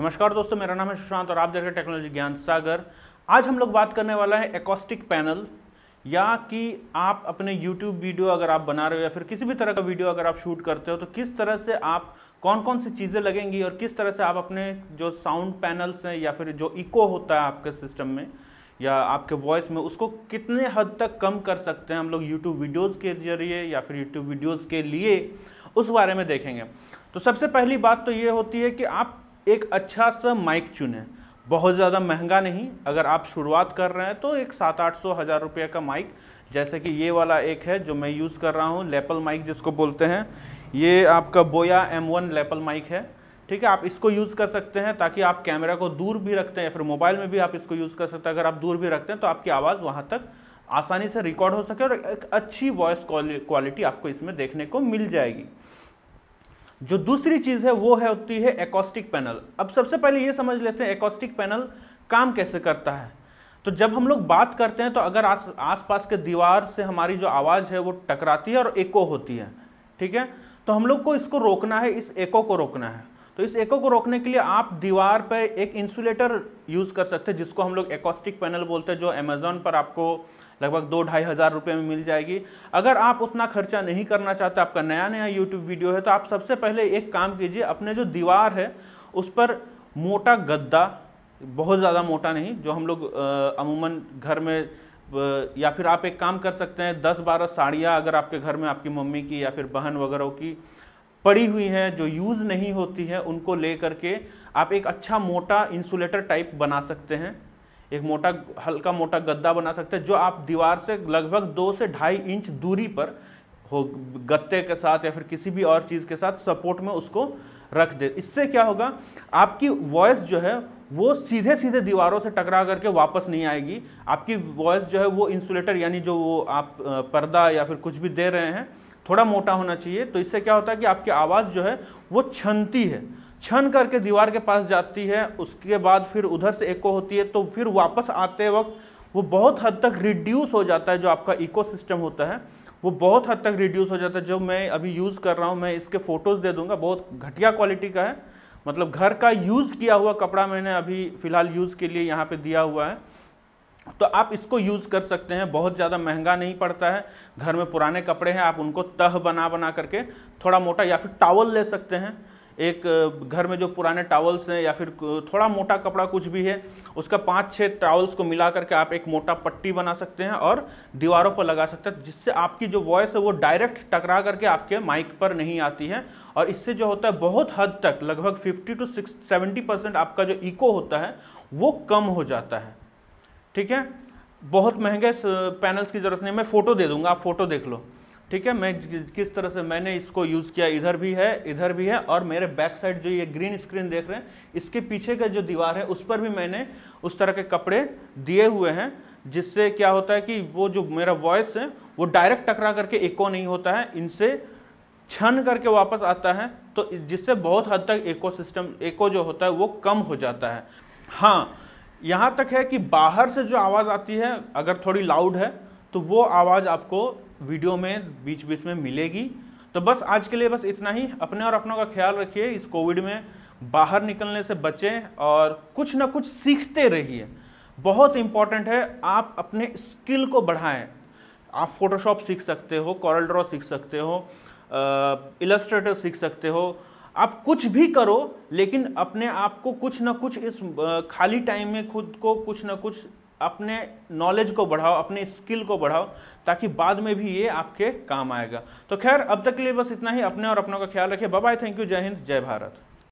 नमस्कार दोस्तों मेरा नाम है सुशांत और आप देख रहे हैं टेक्नोलॉजी ज्ञान सागर आज हम लोग बात करने वाला है एकॉस्टिक पैनल या कि आप अपने YouTube वीडियो अगर आप बना रहे हो या फिर किसी भी तरह का वीडियो अगर आप शूट करते हो तो किस तरह से आप कौन कौन सी चीज़ें लगेंगी और किस तरह से आप अपने जो साउंड पैनल्स हैं या फिर जो इको होता है आपके सिस्टम में या आपके वॉइस में उसको कितने हद तक कम कर सकते हैं हम लोग यूट्यूब वीडियोज़ के जरिए या फिर यूट्यूब वीडियोज़ के लिए उस बारे में देखेंगे तो सबसे पहली बात तो ये होती है कि आप एक अच्छा सा माइक चुने बहुत ज़्यादा महंगा नहीं अगर आप शुरुआत कर रहे हैं तो एक सात आठ सौ हज़ार रुपये का माइक जैसे कि ये वाला एक है जो मैं यूज़ कर रहा हूँ लेपल माइक जिसको बोलते हैं ये आपका बोया एम वन लेपल माइक है ठीक है आप इसको यूज़ कर सकते हैं ताकि आप कैमरा को दूर भी रखते हैं या फिर मोबाइल में भी आप इसको यूज़ कर सकते हैं अगर आप दूर भी रखते हैं तो आपकी आवाज़ वहाँ तक आसानी से रिकॉर्ड हो सके और एक अच्छी वॉइस क्वालिटी आपको इसमें देखने को मिल जाएगी जो दूसरी चीज़ है वो है होती है एकॉस्टिक पैनल अब सबसे पहले ये समझ लेते हैं एकॉस्टिक पैनल काम कैसे करता है तो जब हम लोग बात करते हैं तो अगर आस आसपास के दीवार से हमारी जो आवाज़ है वो टकराती है और एको होती है ठीक है तो हम लोग को इसको रोकना है इस एको को रोकना है तो इस एको को रोकने के लिए आप दीवार पर एक इंसुलेटर यूज़ कर सकते हैं जिसको हम लोग एकॉस्टिक पैनल बोलते हैं जो अमेज़ोन पर आपको लगभग दो ढाई हज़ार रुपये में मिल जाएगी अगर आप उतना खर्चा नहीं करना चाहते आपका नया नया यूट्यूब वीडियो है तो आप सबसे पहले एक काम कीजिए अपने जो दीवार है उस पर मोटा गद्दा बहुत ज़्यादा मोटा नहीं जो हम लोग अमूमन घर में या फिर आप एक काम कर सकते हैं दस बारह साड़ियाँ अगर आपके घर में आपकी मम्मी की या फिर बहन वगैरह की पड़ी हुई है जो यूज़ नहीं होती है उनको ले करके आप एक अच्छा मोटा इंसुलेटर टाइप बना सकते हैं एक मोटा हल्का मोटा गद्दा बना सकते हैं जो आप दीवार से लगभग दो से ढाई इंच दूरी पर हो गत्ते के साथ या फिर किसी भी और चीज़ के साथ सपोर्ट में उसको रख दे इससे क्या होगा आपकी वॉइस जो है वो सीधे सीधे दीवारों से टकरा करके वापस नहीं आएगी आपकी वॉइस जो है वो इंसुलेटर यानी जो वो आप पर्दा या फिर कुछ भी दे रहे हैं थोड़ा मोटा होना चाहिए तो इससे क्या होता है कि आपकी आवाज़ जो है वो छनती है छन करके दीवार के पास जाती है उसके बाद फिर उधर से एको होती है तो फिर वापस आते वक्त वो बहुत हद तक रिड्यूस हो जाता है जो आपका इको होता है वो बहुत हद तक रिड्यूस हो जाता है जो मैं अभी यूज़ कर रहा हूँ मैं इसके फ़ोटोज़ दे दूँगा बहुत घटिया क्वालिटी का है मतलब घर का यूज़ किया हुआ कपड़ा मैंने अभी फ़िलहाल यूज़ के लिए यहाँ पर दिया हुआ है तो आप इसको यूज़ कर सकते हैं बहुत ज़्यादा महंगा नहीं पड़ता है घर में पुराने कपड़े हैं आप उनको तह बना बना करके थोड़ा मोटा या फिर टावल ले सकते हैं एक घर में जो पुराने टावल्स हैं या फिर थोड़ा मोटा कपड़ा कुछ भी है उसका पाँच छः टावल्स को मिला करके आप एक मोटा पट्टी बना सकते हैं और दीवारों पर लगा सकते हैं जिससे आपकी जो वॉइस है वो डायरेक्ट टकरा करके आपके माइक पर नहीं आती है और इससे जो होता है बहुत हद तक लगभग fifty two six seventy percent आपका जो इको होता है वो कम हो जाता है ठीक है बहुत महंगे पैनल्स की ज़रूरत नहीं मैं फ़ोटो दे दूंगा आप फ़ोटो देख लो ठीक है मैं किस तरह से मैंने इसको यूज़ किया इधर भी है इधर भी है और मेरे बैक साइड जो ये ग्रीन स्क्रीन देख रहे हैं इसके पीछे का जो दीवार है उस पर भी मैंने उस तरह के कपड़े दिए हुए हैं जिससे क्या होता है कि वो जो मेरा वॉइस है वो डायरेक्ट टकरा करके एको नहीं होता है इनसे छन करके वापस आता है तो जिससे बहुत हद तक एको सिस्टम एको जो होता है वो कम हो जाता है हाँ यहाँ तक है कि बाहर से जो आवाज़ आती है अगर थोड़ी लाउड है तो वो आवाज़ आपको वीडियो में बीच बीच में मिलेगी तो बस आज के लिए बस इतना ही अपने और अपनों का ख्याल रखिए इस कोविड में बाहर निकलने से बचें और कुछ ना कुछ सीखते रहिए बहुत इम्पॉर्टेंट है आप अपने स्किल को बढ़ाएं आप फोटोशॉप सीख सकते हो कॉरल ड्रॉ सीख सकते हो इलस्ट्रेटर सीख सकते हो आप कुछ भी करो लेकिन अपने आप को कुछ ना कुछ इस खाली टाइम में खुद को कुछ ना कुछ अपने नॉलेज को बढ़ाओ अपने स्किल को बढ़ाओ ताकि बाद में भी ये आपके काम आएगा तो खैर अब तक के लिए बस इतना ही अपने और अपनों का ख्याल रखिए बाय थैंक यू जय हिंद जय भारत